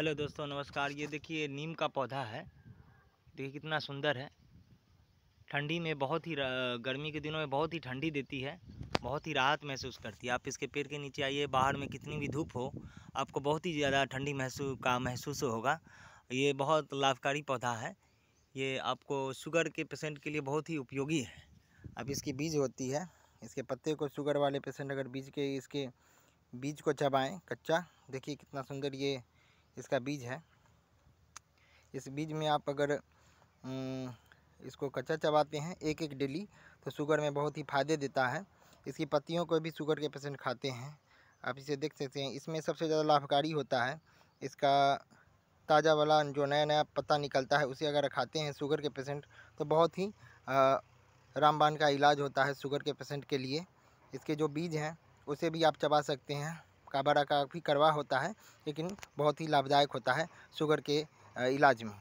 hello दोस्तों नमस्कार ये देखिए नीम का पौधा है देखिए कितना सुंदर है ठंडी में बहुत ही गर्मी के दिनों में बहुत ही ठंडी देती है बहुत ही राहत महसूस करती है आप इसके पेड़ के नीचे आइए बाहर में कितनी भी धूप हो आपको बहुत ही ज़्यादा ठंडी महसूस का महसूस होगा ये बहुत लाभकारी पौधा है ये आपको शुगर के पेशेंट के लिए बहुत ही उपयोगी है अब इसकी बीज होती है इसके पत्ते को शुगर वाले पेशेंट अगर बीज के इसके बीज को चबाएँ कच्चा देखिए कितना सुंदर ये इसका बीज है इस बीज में आप अगर इसको कच्चा चबाते हैं एक एक डेली तो शुगर में बहुत ही फ़ायदे देता है इसकी पत्तियों को भी शुगर के पेशेंट खाते हैं आप इसे देख सकते हैं इसमें सबसे ज़्यादा लाभकारी होता है इसका ताज़ा वाला जो नया नया पत्ता निकलता है उसे अगर खाते हैं शुगर के पेशेंट तो बहुत ही रामबान का इलाज होता है शुगर के पेशेंट के लिए इसके जो बीज हैं उसे भी आप चबा सकते हैं काबरा का भी करवा होता है लेकिन बहुत ही लाभदायक होता है शुगर के इलाज में